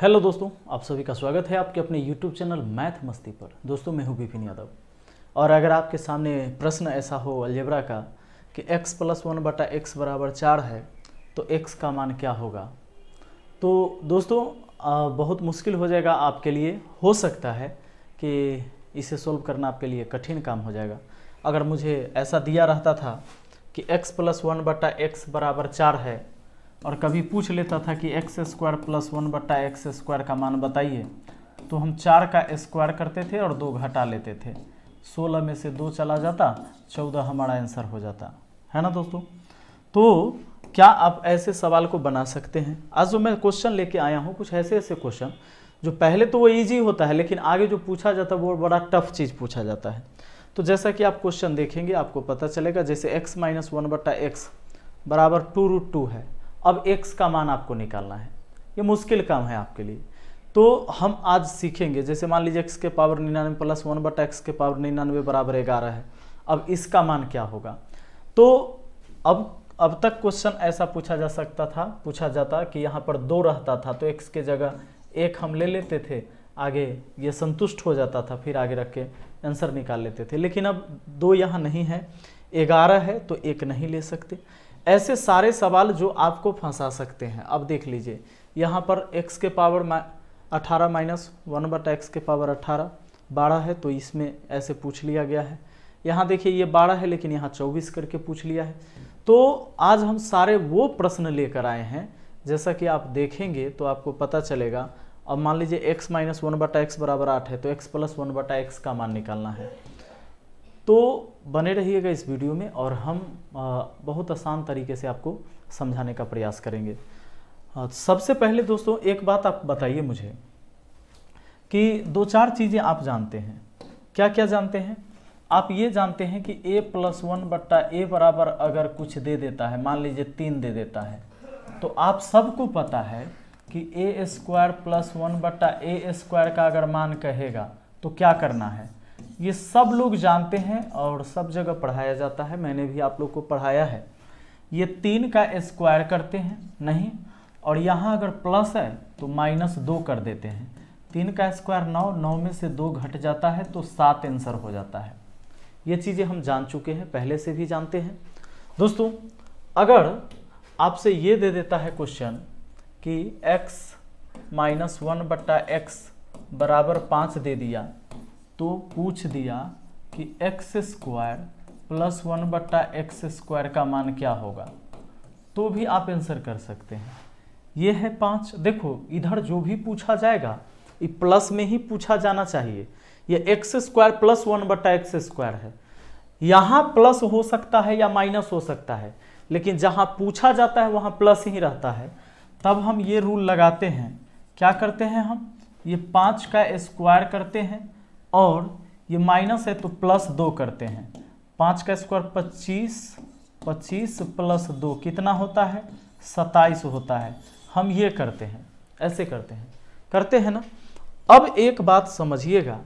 hello दोस्तों आप सभी का स्वागत है आपके अपने यूट्यूब चैनल मैथ मस्ती पर दोस्तों मैं हूं विपिन यादव और अगर आपके सामने प्रश्न ऐसा हो अलजेबरा का कि x प्लस वन बटा एक्स बराबर चार है तो x का मान क्या होगा तो दोस्तों आ, बहुत मुश्किल हो जाएगा आपके लिए हो सकता है कि इसे सोल्व करना आपके लिए कठिन काम हो जाएगा अगर मुझे ऐसा दिया रहता था कि x प्लस वन बटा एक्स बराबर चार है और कभी पूछ लेता था कि एक्स स्क्वायर प्लस वन बट्टा एक्स स्क्वायर का मान बताइए तो हम चार का स्क्वायर करते थे और दो घटा लेते थे सोलह में से दो चला जाता चौदह हमारा आंसर हो जाता है ना दोस्तों तो क्या आप ऐसे सवाल को बना सकते हैं आज जो मैं क्वेश्चन लेके आया हूँ कुछ ऐसे ऐसे क्वेश्चन जो पहले तो वो ईजी होता है लेकिन आगे जो पूछा जाता है वो बड़ा टफ चीज़ पूछा जाता है तो जैसा कि आप क्वेश्चन देखेंगे आपको पता चलेगा जैसे x माइनस वन बट्टा एक्स बराबर टू रूट टू है अब एक्स का मान आपको निकालना है ये मुश्किल काम है आपके लिए तो हम आज सीखेंगे जैसे मान लीजिए एक्स के पावर निन्यानवे प्लस वन बट एक्स के पावर निन्यानवे बराबर ग्यारह है अब इसका मान क्या होगा तो अब अब तक क्वेश्चन ऐसा पूछा जा सकता था पूछा जाता कि यहाँ पर दो रहता था तो एक्स के जगह एक हम ले लेते थे आगे ये संतुष्ट हो जाता था फिर आगे रख के आंसर निकाल लेते थे लेकिन अब दो यहाँ नहीं है ग्यारह है तो एक नहीं ले सकते ऐसे सारे सवाल जो आपको फंसा सकते हैं अब देख लीजिए यहाँ पर एक्स के पावर मा अठारह माइनस वन बट एक्स के पावर अठारह बारह है तो इसमें ऐसे पूछ लिया गया है यहाँ देखिए ये बारह है लेकिन यहाँ चौबीस करके पूछ लिया है तो आज हम सारे वो प्रश्न लेकर आए हैं जैसा कि आप देखेंगे तो आपको पता चलेगा अब मान लीजिए x माइनस वन बटा एक्स बराबर आठ है तो x प्लस वन बटा एक्स का मान निकालना है तो बने रहिएगा इस वीडियो में और हम बहुत आसान तरीके से आपको समझाने का प्रयास करेंगे सबसे पहले दोस्तों एक बात आप बताइए मुझे कि दो चार चीज़ें आप जानते हैं क्या क्या जानते हैं आप ये जानते हैं कि a प्लस वन बट्टा ए बराबर अगर कुछ दे देता है मान लीजिए तीन दे देता है तो आप सबको पता है कि ए स्क्वायर प्लस वन बट्टा ए स्क्वायर का अगर मान कहेगा तो क्या करना है ये सब लोग जानते हैं और सब जगह पढ़ाया जाता है मैंने भी आप लोग को पढ़ाया है ये तीन का स्क्वायर करते हैं नहीं और यहाँ अगर प्लस है तो माइनस दो कर देते हैं तीन का स्क्वायर नौ नौ में से दो घट जाता है तो सात आंसर हो जाता है ये चीज़ें हम जान चुके हैं पहले से भी जानते हैं दोस्तों अगर आपसे ये दे देता है क्वेश्चन कि x माइनस वन बट्टा एक्स बराबर पाँच दे दिया तो पूछ दिया कि एक्स स्क्वायर प्लस वन बट्टा एक्स स्क्वायर का मान क्या होगा तो भी आप आंसर कर सकते हैं ये है पाँच देखो इधर जो भी पूछा जाएगा ये प्लस में ही पूछा जाना चाहिए ये एक्स स्क्वायर प्लस वन बट्टा एक्स स्क्वायर है यहाँ प्लस हो सकता है या माइनस हो सकता है लेकिन जहाँ पूछा जाता है वहाँ प्लस ही रहता है तब हम ये रूल लगाते हैं क्या करते हैं हम ये पाँच का स्क्वायर करते हैं और ये माइनस है तो प्लस दो करते हैं पाँच का स्क्वायर पच्चीस पच्चीस प्लस दो कितना होता है सत्ताईस होता है हम ये करते हैं ऐसे करते हैं करते हैं ना अब एक बात समझिएगा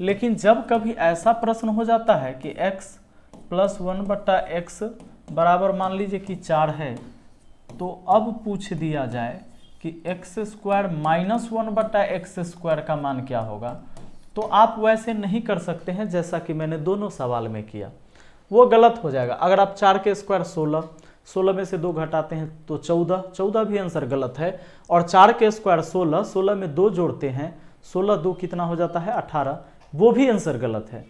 लेकिन जब कभी ऐसा प्रश्न हो जाता है कि x प्लस वन बट्टा एक्स बराबर मान लीजिए कि चार है तो अब पूछ दिया जाए कि एक्स स्क्वायर माइनस वन बट्टा एक्स स्क्वायर का मान क्या होगा तो आप वैसे नहीं कर सकते हैं जैसा कि मैंने दोनों सवाल में किया वो गलत हो जाएगा अगर आप चार के स्क्वायर सोलह सोलह में से दो घटाते हैं तो चौदह चौदह भी आंसर गलत है और चार के स्क्वायर सोलह सोलह में दो जोड़ते हैं सोलह दो कितना हो जाता है अठारह वो भी आंसर गलत है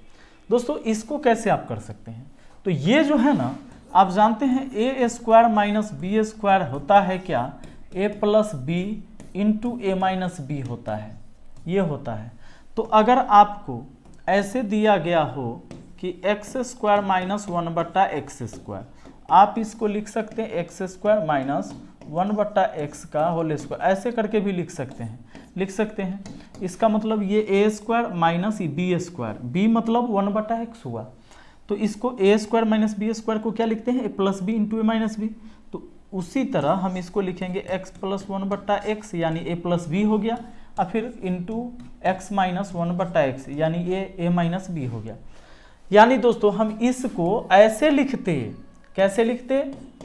दोस्तों इसको कैसे आप कर सकते हैं तो ये जो है ना आप जानते हैं A square minus B square होता है क्या A plus B into A minus B होता है ये होता है तो अगर आपको ऐसे दिया गया हो कि एक्स स्क्वायर माइनस वन बट्टा एक्स स्क्वायर आप इसको लिख सकते हैं एक्स स्क्वायर माइनस वन बट्टा एक्स का होल स्क्वायर ऐसे करके भी लिख सकते हैं लिख सकते हैं इसका मतलब ये A square minus B square B मतलब वन बट्टा एक्स हुआ तो इसको A square minus B square को क्या लिखते हैं A plus B into A minus B तो उसी तरह हम इसको लिखेंगे एक्स प्लस वन बट्टा एक्स यानी ए प्लस बी हो गया और फिर इंटू एक्स माइनस वन बट्टा एक्स यानी ए ए माइनस बी हो गया यानी दोस्तों हम इसको ऐसे लिखते कैसे लिखते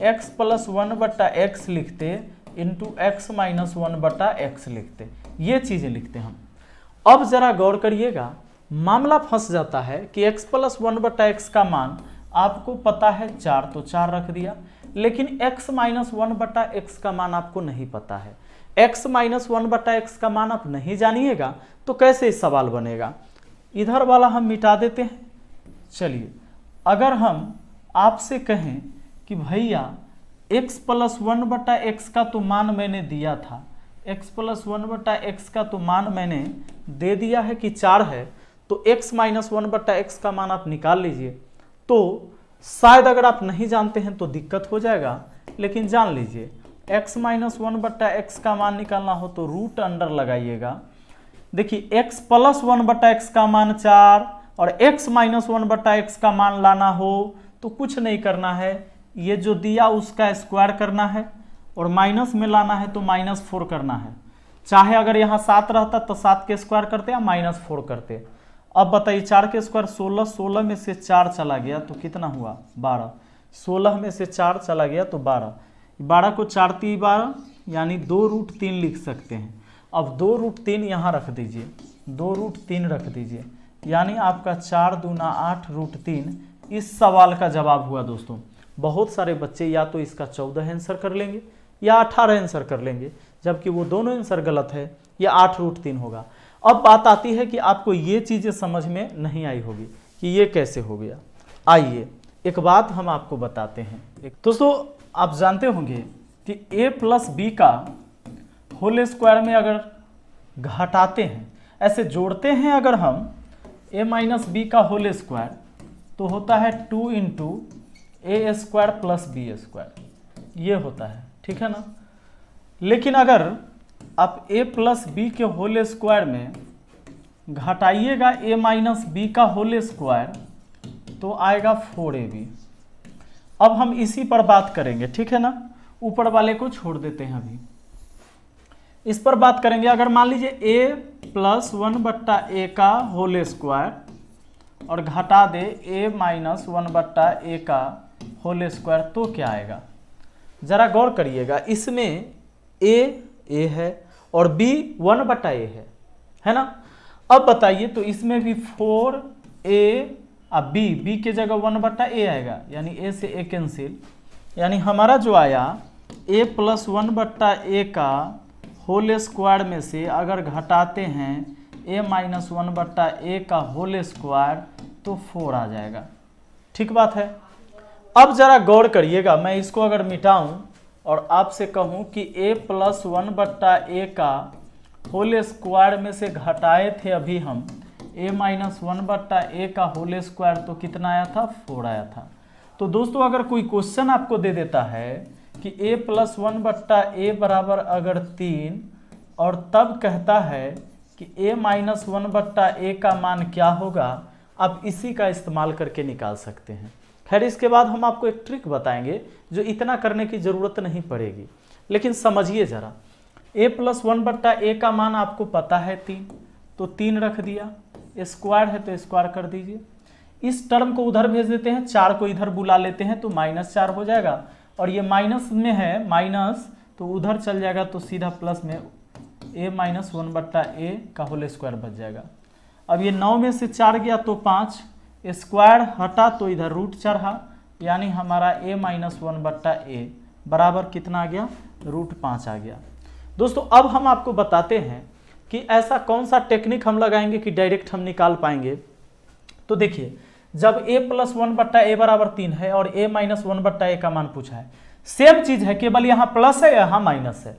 एक्स प्लस वन बट्टा एक्स लिखते इंटू एक्स माइनस वन बट्टा एक्स लिखते ये चीज़ें लिखते हम अब ज़रा गौर करिएगा मामला फंस जाता है कि एक्स प्लस वन बट्टा एक्स का मान आपको पता है चार तो चार रख दिया लेकिन एक्स माइनस वन बट्टा एक्स का मान आपको नहीं पता है एक्स माइनस वन बटा एक्स का मान आप नहीं जानिएगा तो कैसे इस सवाल बनेगा इधर वाला हम मिटा देते हैं चलिए अगर हम आपसे कहें कि भैया x प्लस वन बटा एक्स का तो मान मैंने दिया था x प्लस वन बटा एक्स का तो मान मैंने दे दिया है कि चार है तो x माइनस वन बटा एक्स का मान आप निकाल लीजिए तो शायद अगर आप नहीं जानते हैं तो दिक्कत हो जाएगा लेकिन जान लीजिए x माइनस वन बट्टा एक्स का मान निकालना हो तो रूट अंडर लगाइएगा देखिए x प्लस वन बट्टा एक्स का मान चार और x माइनस वन बट्टा एक्स का मान लाना हो तो कुछ नहीं करना है ये जो दिया उसका स्क्वायर करना है और माइनस में लाना है तो माइनस फोर करना है चाहे अगर यहाँ सात रहता तो सात के स्क्वायर करते या माइनस फोर करते अब बताइए चार के स्क्वायर सोलह सोलह में से चार चला गया तो कितना हुआ बारह सोलह में से चार चला गया तो बारह बारह को चार ती बारह यानी दो रूट तीन लिख सकते हैं अब दो रूट तीन यहाँ रख दीजिए दो रूट तीन रख दीजिए यानी आपका चार दूना आठ रूट तीन इस सवाल का जवाब हुआ दोस्तों बहुत सारे बच्चे या तो इसका चौदह आंसर कर लेंगे या अठारह आंसर कर लेंगे जबकि वो दोनों आंसर गलत है या आठ रूट तीन होगा अब बात आती है कि आपको ये चीज़ें समझ में नहीं आई होगी कि ये कैसे हो गया आइए एक बात हम आपको बताते हैं दोस्तों आप जानते होंगे कि a प्लस बी का होल स्क्वायर में अगर घटाते हैं ऐसे जोड़ते हैं अगर हम a माइनस बी का होल स्क्वायर तो होता है two into A square plus B square ये होता है ठीक है ना लेकिन अगर आप a प्लस बी के होल स्क्वायर में घटाइएगा a माइनस बी का होल स्क्वायर तो आएगा फोर ए बी अब हम इसी पर बात करेंगे ठीक है ना ऊपर वाले को छोड़ देते हैं अभी इस पर बात करेंगे अगर मान लीजिए ए प्लस वन बट्टा ए का होल स्क्वायर और घटा दे ए माइनस वन बट्टा ए का होल स्क्वायर तो क्या आएगा ज़रा गौर करिएगा इसमें ए ए है और बी वन बट्टा ए है है ना अब बताइए तो इसमें भी फोर ए अब बी बी के जगह वन बट्टा ए आएगा यानी ए से ए कैंसिल यानी हमारा जो आया ए प्लस वन बट्टा ए का होल स्क्वायर में से अगर घटाते हैं ए माइनस वन बट्टा ए का होल स्क्वायर तो फोर आ जाएगा ठीक बात है अब ज़रा गौर करिएगा मैं इसको अगर मिटाऊं और आपसे कहूं कि ए प्लस वन बट्टा ए का होल स्क्वायर में से घटाए थे अभी हम ए माइनस वन बट्टा ए का होल स्क्वायर तो कितना आया था फोर आया था तो दोस्तों अगर कोई क्वेश्चन आपको दे देता है कि ए प्लस वन बट्टा ए बराबर अगर तीन और तब कहता है कि ए माइनस वन बट्टा ए का मान क्या होगा आप इसी का इस्तेमाल करके निकाल सकते हैं खैर इसके बाद हम आपको एक ट्रिक बताएंगे जो इतना करने की ज़रूरत नहीं पड़ेगी लेकिन समझिए ज़रा ए प्लस वन बट्टा ए का मान आपको पता है तीन तो तीन रख दिया स्क्वायर है तो स्क्वायर कर दीजिए इस टर्म को उधर भेज देते हैं चार को इधर बुला लेते हैं तो माइनस चार हो जाएगा और ये माइनस में है माइनस तो उधर चल जाएगा तो सीधा प्लस में ए माइनस वन बट्टा ए का होल स्क्वायर बच जाएगा अब ये नौ में से चार गया तो पाँच स्क्वायर हटा तो इधर रूट चढ़ा यानी हमारा ए माइनस वन बट्टा ए बराबर कितना आ गया रूट पाँच आ गया दोस्तों अब हम आपको बताते हैं कि ऐसा कौन सा टेक्निक हम लगाएंगे कि डायरेक्ट हम निकाल पाएंगे तो देखिए जब ए प्लस वन बट्टा ए बराबर तीन है और ए माइनस वन बट्टा ए का मान पूछा है सेम चीज है केवल यहाँ प्लस है यहाँ माइनस है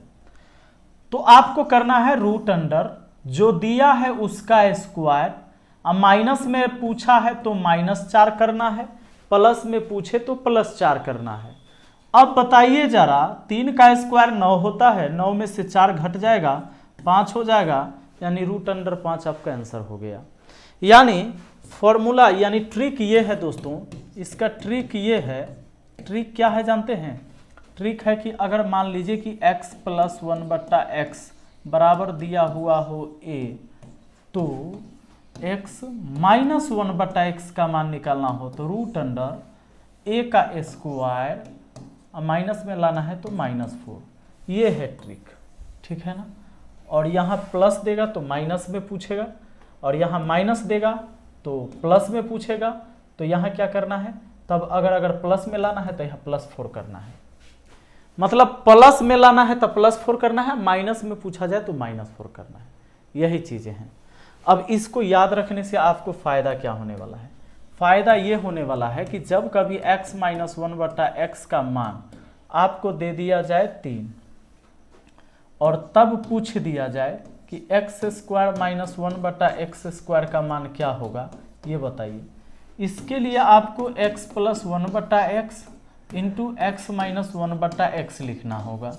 तो आपको करना है रूट अंडर जो दिया है उसका स्क्वायर अब माइनस में पूछा है तो माइनस चार करना है प्लस में पूछे तो प्लस चार करना है अब बताइए जरा तीन का स्क्वायर नौ होता है नौ में से चार घट जाएगा पाँच हो जाएगा यानी रूट अंडर पाँच आपका आंसर हो गया यानी फॉर्मूला यानी ट्रिक ये है दोस्तों इसका ट्रिक ये है ट्रिक क्या है जानते हैं ट्रिक है कि अगर मान लीजिए कि x प्लस वन बट्टा एक्स बराबर दिया हुआ हो a तो x माइनस वन बट्टा एक्स का मान निकालना हो तो रूट अंडर ए का स्क्वायर माइनस में लाना है तो माइनस फोर ये है ट्रिक ठीक है ना और यहाँ प्लस देगा तो माइनस में पूछेगा और यहाँ माइनस देगा तो प्लस में पूछेगा तो यहाँ क्या करना है तब अगर अगर प्लस में लाना है तो यहाँ प्लस फोर करना है मतलब प्लस में लाना है तो प्लस फोर करना है माइनस में पूछा जाए तो माइनस फोर करना है यही चीज़ें हैं अब इसको याद रखने से आपको फ़ायदा क्या होने वाला है फ़ायदा ये होने वाला है कि जब कभी x माइनस वन बटा एक्स का मान आपको दे दिया जाए तीन और तब पूछ दिया जाए कि एक्स स्क्वायर माइनस वन बटा एक्स स्क्वायर का मान क्या होगा ये बताइए इसके लिए आपको x प्लस वन बटा x into x minus one बटा एक्स लिखना होगा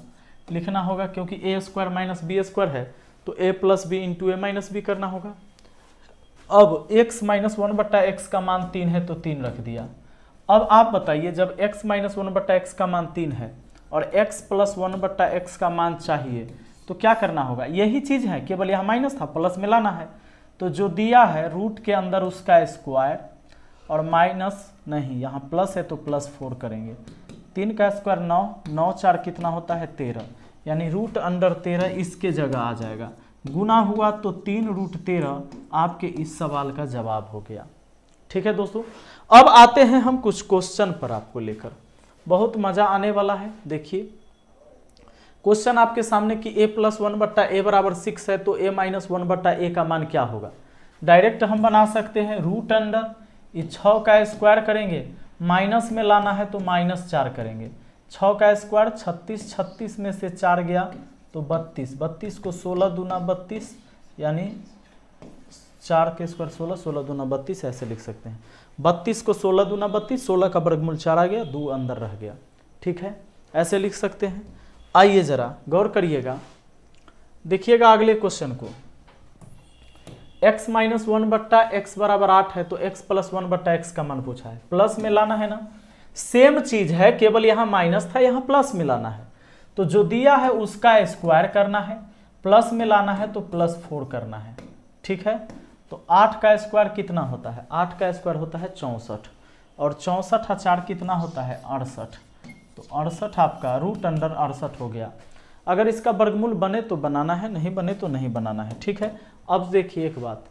लिखना होगा क्योंकि A square minus B square है तो A plus B into A minus B करना होगा अब x माइनस वन बटा एक्स का मान तीन है तो तीन रख दिया अब आप बताइए जब x माइनस वन बटा एक्स का मान तीन है और x प्लस वन बट्टा एक्स का मान चाहिए तो क्या करना होगा यही चीज़ है केवल यहाँ माइनस था प्लस में लाना है तो जो दिया है रूट के अंदर उसका स्क्वायर और माइनस नहीं यहाँ प्लस है तो प्लस फोर करेंगे तीन का स्क्वायर नौ नौ चार कितना होता है तेरह यानी रूट अंडर तेरह इसके जगह आ जाएगा गुना हुआ तो तीन रूट तेरह आपके इस सवाल का जवाब हो गया ठीक है दोस्तों अब आते हैं हम कुछ क्वेश्चन पर आपको लेकर बहुत मज़ा आने वाला है देखिए क्वेश्चन आपके सामने कि a प्लस वन बट्टा ए बराबर सिक्स है तो a माइनस वन बट्टा ए का मान क्या होगा डायरेक्ट हम बना सकते हैं रूट अंडर ये छ का स्क्वायर करेंगे माइनस में लाना है तो माइनस चार करेंगे छ का स्क्वायर छत्तीस छत्तीस में से चार गया तो बत्तीस बत्तीस को सोलह दूना बत्तीस यानी चार के स्क्वायर सोलह सोलह दूना बत्तीस ऐसे लिख सकते हैं बत्तीस को सोलह दूना बत्तीस सोलह का वर्गमूल चार आ गया दो अंदर रह गया ठीक है ऐसे लिख सकते हैं आइए जरा गौर करिएगा देखिएगा अगले क्वेश्चन को x माइनस वन बट्टा एक्स बराबर आठ है तो x प्लस वन बट्टा एक्स का मान पूछा है प्लस में लाना है ना सेम चीज है केवल यहाँ माइनस था यहाँ प्लस में लाना है तो जो दिया है उसका स्क्वायर करना है प्लस में लाना है तो प्लस फोर करना है ठीक है तो आठ का स्क्वायर कितना होता है आठ का स्क्वायर होता है चौंसठ और चौंसठ हजार कितना होता है अड़सठ तो अड़सठ आपका रूट अंडर अड़सठ हो गया अगर इसका वर्गमूल बने तो बनाना है नहीं बने तो नहीं बनाना है ठीक है अब देखिए एक बात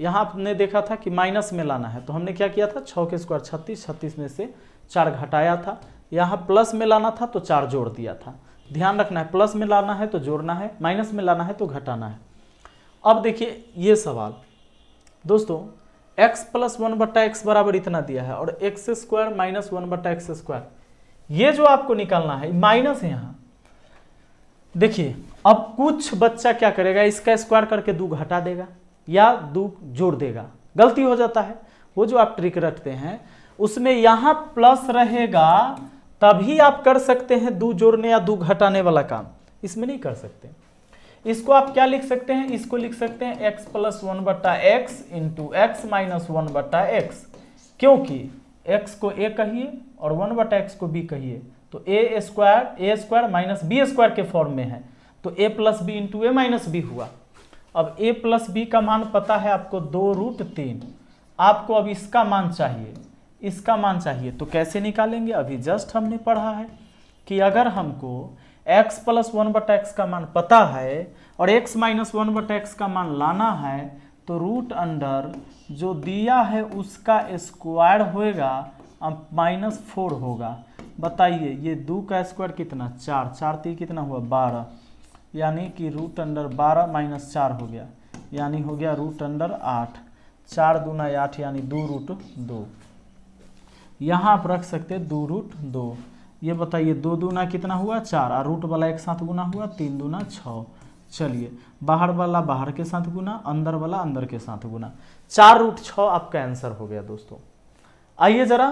यहाँ आपने देखा था कि माइनस में लाना है तो हमने क्या किया था छः के स्क्वायर छत्तीस छत्तीस में से चार घटाया था यहाँ प्लस में लाना था तो चार जोड़ दिया था ध्यान रखना है प्लस में लाना है तो जोड़ना है माइनस में लाना है तो घटाना है अब देखिए ये सवाल दोस्तों x प्लस वन बट्टा एक्स बराबर इतना दिया है और एक्स स्क्वायर माइनस वन बट्टा एक्स स्क्वायर ये जो आपको निकालना है माइनस है यहाँ देखिए अब कुछ बच्चा क्या करेगा इसका स्क्वायर करके दू घटा देगा या दू जोड़ देगा गलती हो जाता है वो जो आप ट्रिक रखते हैं उसमें यहाँ प्लस रहेगा तभी आप कर सकते हैं दू जोड़ने या दू घटाने वाला काम इसमें नहीं कर सकते इसको आप क्या लिख सकते हैं इसको लिख सकते हैं x प्लस वन बट्टा x into x minus one बट्टा एक्स क्योंकि x को a कहिए और वन बट्टा एक्स को b कहिए तो A square A square minus B square के फॉर्म में है तो A plus B into A minus B हुआ अब ए प्लस बी का मान पता है आपको दो रूट तीन आपको अब इसका मान चाहिए इसका मान चाहिए तो कैसे निकालेंगे अभी जस्ट हमने पढ़ा है कि अगर हमको x प्लस वन बट एक्स का मान पता है और x माइनस वन बट एक्स का मान लाना है तो रूट अंडर जो दिया है उसका स्क्वायर होएगा अब माइनस फोर होगा बताइए ये दो का स्क्वायर कितना चार चार तीन कितना हुआ बारह यानी कि रूट अंडर बारह माइनस चार हो गया यानी हो गया रूट अंडर आठ चार दूना आठ यानी दो रूट दो यहाँ आप रख सकते दो रूट दो ये बताइए दो दूना कितना हुआ चार और रूट वाला एक साथ गुना हुआ तीन दूना छ चलिए बाहर वाला बाहर के साथ गुना अंदर वाला अंदर के साथ गुना चार रूट छ आपका आंसर हो गया दोस्तों आइए ज़रा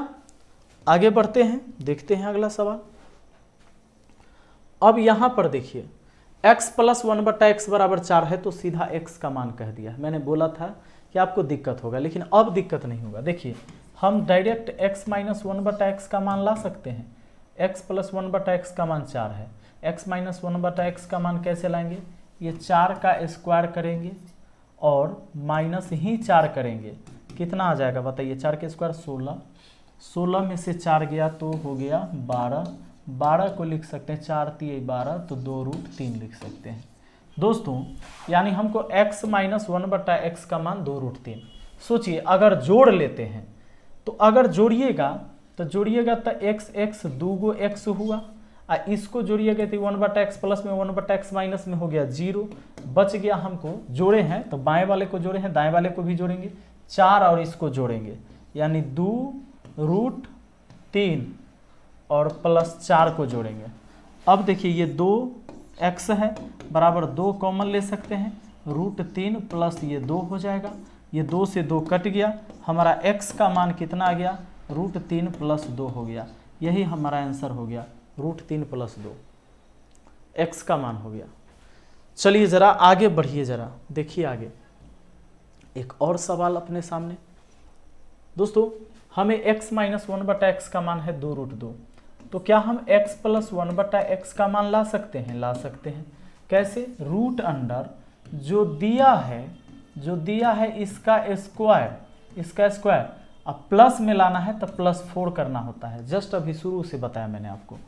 आगे बढ़ते हैं देखते हैं अगला सवाल अब यहां पर देखिए x प्लस वन बटा एक्स बराबर चार है तो सीधा x का मान कह दिया मैंने बोला था कि आपको दिक्कत होगा लेकिन अब दिक्कत नहीं होगा देखिए हम डायरेक्ट x माइनस वन बटा एक्स का मान ला सकते हैं एक्स प्लस वन बटा एक्स का मान चार है एक्स माइनस वन बटा एक्स का मान कैसे लाएंगे ये चार का स्क्वायर करेंगे और माइनस ही चार करेंगे कितना आ जाएगा बताइए चार के स्क्वायर सोलह सोलह में से चार गया तो हो गया बारह बारह को लिख सकते हैं चार तीन बारह तो दो रूट तीन लिख सकते हैं दोस्तों यानी हमको x माइनस वन बटा एक्स का मान दो रूट तीन सोचिए अगर जोड़ लेते हैं तो अगर जोड़िएगा तो जोड़िएगा तो एक्स एक्स दू गो एक्स हुआ आ इसको जोड़िएगा तो वन बटा एक्स प्लस में वन बटा एक्स माइनस में हो गया जीरो बच गया हमको जोड़े हैं तो बाएं वाले को जोड़े हैं दाएं वाले को भी जोड़ेंगे चार और इसको जोड़ेंगे यानी दो रूट तीन और प्लस चार को जोड़ेंगे अब देखिए ये दो एक्स है बराबर दो कॉमन ले सकते हैं रूट तीन प्लस ये दो हो जाएगा ये दो से दो कट गया हमारा एक्स का मान कितना आ गया रूट तीन प्लस दो हो गया यही हमारा आंसर हो गया रूट तीन प्लस दो एक्स का मान हो गया चलिए ज़रा आगे बढ़िए ज़रा देखिए आगे एक और सवाल अपने सामने दोस्तों हमें x माइनस वन बटा एक्स का मान है दो रूट दो तो क्या हम x प्लस वन बटा एक्स का मान ला सकते हैं ला सकते हैं कैसे रूट अंडर जो दिया है जो दिया है इसका स्क्वायर इसका स्क्वायर अब प्लस में लाना है तो प्लस फोर करना होता है जस्ट अभी शुरू से बताया मैंने आपको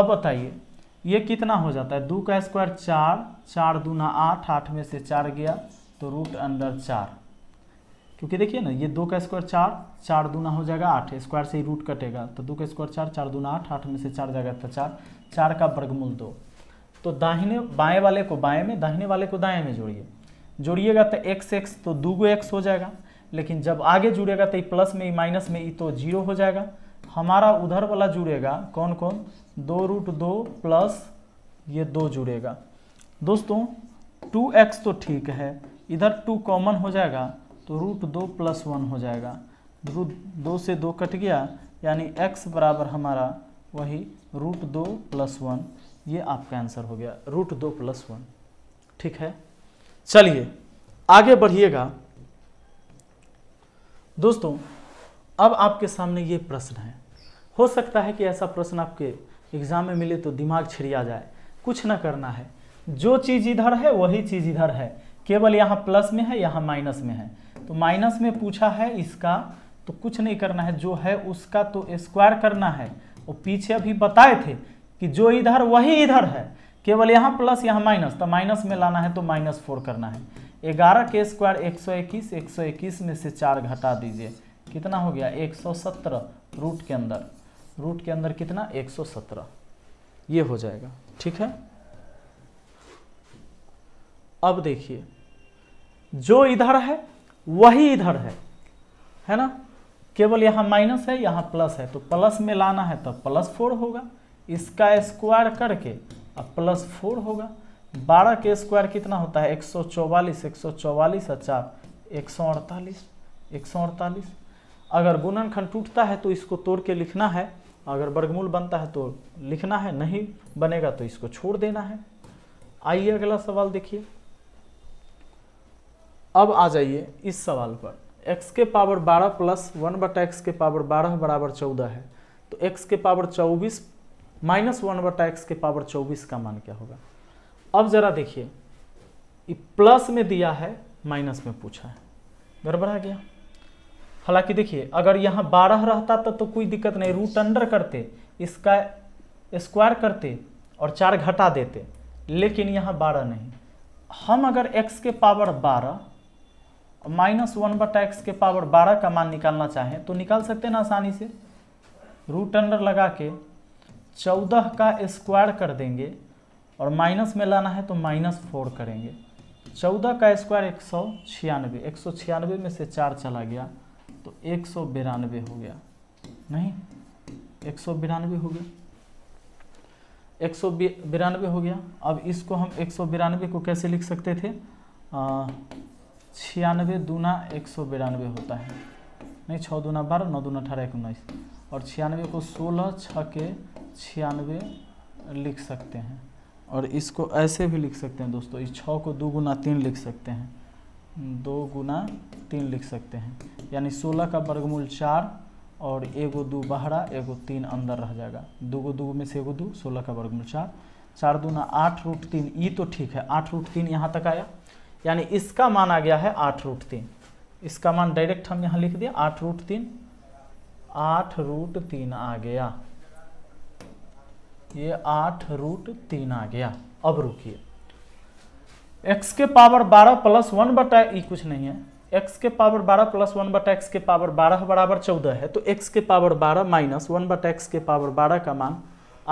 अब बताइए ये कितना हो जाता है दो का स्क्वायर चार चार दूना आठ आठ में से चार गया तो रूट अंडर चार क्योंकि देखिए ना ये दो का स्क्वायर चार चार दूना हो जाएगा आठ स्क्वायर से ही रूट कटेगा तो दो का स्क्वायर चार चार दूना आठ आठ में से चार जाएगा तो चार चार का वर्गमूल दो तो दाहिने बाएँ वाले को बाएँ में दाहिने वाले को दाएँ में जोड़िए जोड़िएगा तो एक्स एक्स तो दो गो एक्स हो जाएगा लेकिन जब आगे जुड़ेगा तो प्लस में माइनस में ई तो जीरो हो जाएगा हमारा उधर वाला जुड़ेगा कौन कौन दो रूट दो प्लस ये दो जुड़ेगा दोस्तों टू एक्स तो ठीक है इधर टू कॉमन हो जाएगा तो रूट दो प्लस वन हो जाएगा रूट दो से दो कट गया यानी एक्स बराबर हमारा वही रूट दो प्लस वन ये आपका आंसर हो गया रूट दो प्लस वन ठीक है चलिए आगे बढ़िएगा दोस्तों अब आपके सामने ये प्रश्न है हो सकता है कि ऐसा प्रश्न आपके एग्ज़ाम में मिले तो दिमाग छिड़िया जाए कुछ ना करना है जो चीज़ इधर है वही चीज़ इधर है केवल यहाँ प्लस में है यहाँ माइनस में है तो माइनस में पूछा है इसका तो कुछ नहीं करना है जो है उसका तो स्क्वायर करना है और पीछे अभी बताए थे कि जो इधर वही इधर है केवल यहाँ प्लस यहाँ माइनस तो माइनस में लाना है तो माइनस फोर करना है ग्यारह के स्क्वायर एक सौ इक्कीस एक सौ इक्कीस में से चार घटा दीजिए कितना हो गया एक सौ सत्रह रूट के अंदर रूट के अंदर कितना एक सौ सत्रह ये हो जाएगा ठीक है अब देखिए जो इधर है वही इधर है है ना केवल यहाँ माइनस है यहाँ प्लस है तो प्लस में लाना है तो प्लस फोर होगा इसका स्क्वायर करके अब प्लस फोर होगा बारह के स्क्वायर कितना होता है एक सौ चौवालीस एक सौ चौवालीस और अच्छा, चार एक सौ अड़तालीस एक सौ अड़तालीस अगर गुणनखंड टूटता है तो इसको तोड़ के लिखना है अगर वर्गमूल बनता है तो लिखना है नहीं बनेगा तो इसको छोड़ देना है आइए अगला सवाल देखिए अब आ जाइए इस सवाल पर x के पावर 12 प्लस वन बटा एक्स के पावर 12 बराबर 14 है तो x के पावर 24 माइनस वन बटा एक्स के पावर 24 का मान क्या होगा अब ज़रा देखिए प्लस में दिया है माइनस में पूछा है गड़बड़ा आ गया हालांकि देखिए अगर यहाँ बारह रहता तो, तो कोई दिक्कत नहीं रूट अंडर करते इसका स्क्वायर करते और चार घटा देते लेकिन यहाँ बारह नहीं हम अगर एक्स के पावर बारह माइनस वन बटा एक्स के पावर बारह का मान निकालना चाहें तो निकाल सकते ना आसानी से रूट अंडर लगा के चौदह का स्क्वायर कर देंगे और माइनस में लाना है तो माइनस फोर करेंगे चौदह का स्क्वायर एक सौ छियानवे एक सौ छियानवे में से चार चला गया तो एक सौ बिरानवे हो गया नहीं एक सौ बिरानवे हो गया एक सौ बिरानवे हो गया अब इसको हम एक सौ बिरानवे को कैसे लिख सकते थे छियानवे दूना एक सौ बिरानवे होता है नहीं छः दूना बारह नौ दूना अठारह एक उन्नीस और छियानवे को सोलह छः के छियानवे लिख सकते हैं और इसको ऐसे भी लिख सकते हैं दोस्तों इस छः को दो गुना तीन लिख सकते हैं दो गुना तीन लिख सकते हैं यानी सोलह का वर्गमूल चार और एगो दू बहरा एगो तीन अंदर रह जाएगा दो गो दो में से एगो दू सोलह का वर्गमूल चार चार दूना आठ रूट तीन ये तो ठीक है आठ रूट तीन यहाँ तक आया यानी इसका मान आ गया है आठ रूट तीन इसका मान डायरेक्ट हम यहाँ लिख दिया आठ रूट तीन आठ रूट तीन आ गया ये आठ रूट तीन आ गया अब रुकिए एक्स के पावर बारह प्लस वन बटा ये कुछ नहीं है एक्स के पावर बारह प्लस वन बटा एक्स के पावर बारह बराबर चौदह है तो एक्स के पावर बारह माइनस वन बटा एक्स के पावर बारह का मान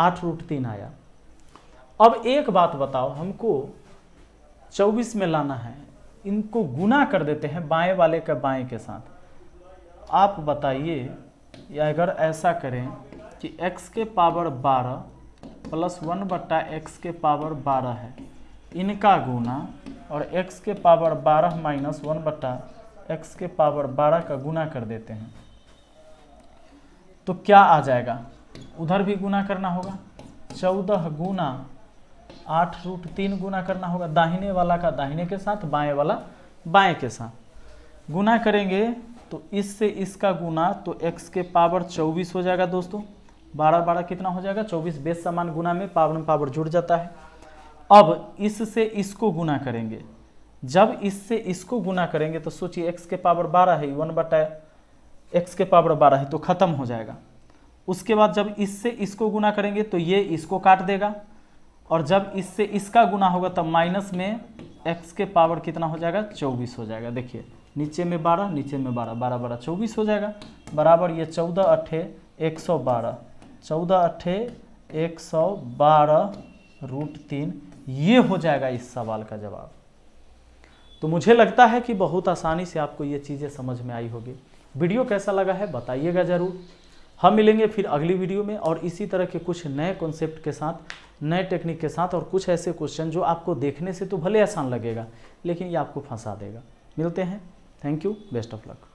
आठ रूट तीन आया अब एक बात बताओ हमको चौबीस में लाना है इनको गुना कर देते हैं बाएं वाले का बाएं के साथ आप बताइए या अगर ऐसा करें कि x के पावर बारह प्लस वन बट्टा एक्स के पावर बारह है इनका गुना और एक्स के पावर बारह माइनस वन बट्टा एक्स के पावर बारह का गुना कर देते हैं तो क्या आ जाएगा उधर भी गुना करना होगा चौदह गुना आठ रूट तीन गुना करना होगा दाहिने वाला का दाहिने के साथ बाएं वाला बाएं के साथ गुना करेंगे तो इससे इसका गुना तो एक्स के पावर चौबीस हो जाएगा दोस्तों बारह बारह कितना हो जाएगा चौबीस बेस समान गुना में पावर में पावर जुड़ जाता है अब इससे इसको गुना करेंगे जब इससे इसको गुना करेंगे तो सोचिए एक्स के पावर बारह है वन बटा एक्स के पावर बारह है तो ख़त्म हो जाएगा उसके बाद जब इससे इसको गुना करेंगे तो ये इसको काट देगा और जब इससे इसका गुना होगा तब माइनस में एक्स के पावर कितना हो जाएगा चौबीस हो जाएगा देखिए नीचे में बारह नीचे में बारह बारह बारह चौबीस हो जाएगा बराबर ये चौदह अट्ठे एक सौ बारह चौदह अट्ठे एक सौ बारह रूट तीन ये हो जाएगा इस सवाल का जवाब तो मुझे लगता है कि बहुत आसानी से आपको ये चीज़ें समझ में आई होगी वीडियो कैसा लगा है बताइएगा ज़रूर हम मिलेंगे फिर अगली वीडियो में और इसी तरह के कुछ नए कॉन्सेप्ट के साथ नए टेक्निक के साथ और कुछ ऐसे क्वेश्चन जो आपको देखने से तो भले आसान लगेगा लेकिन ये आपको फंसा देगा मिलते हैं thank you best of luck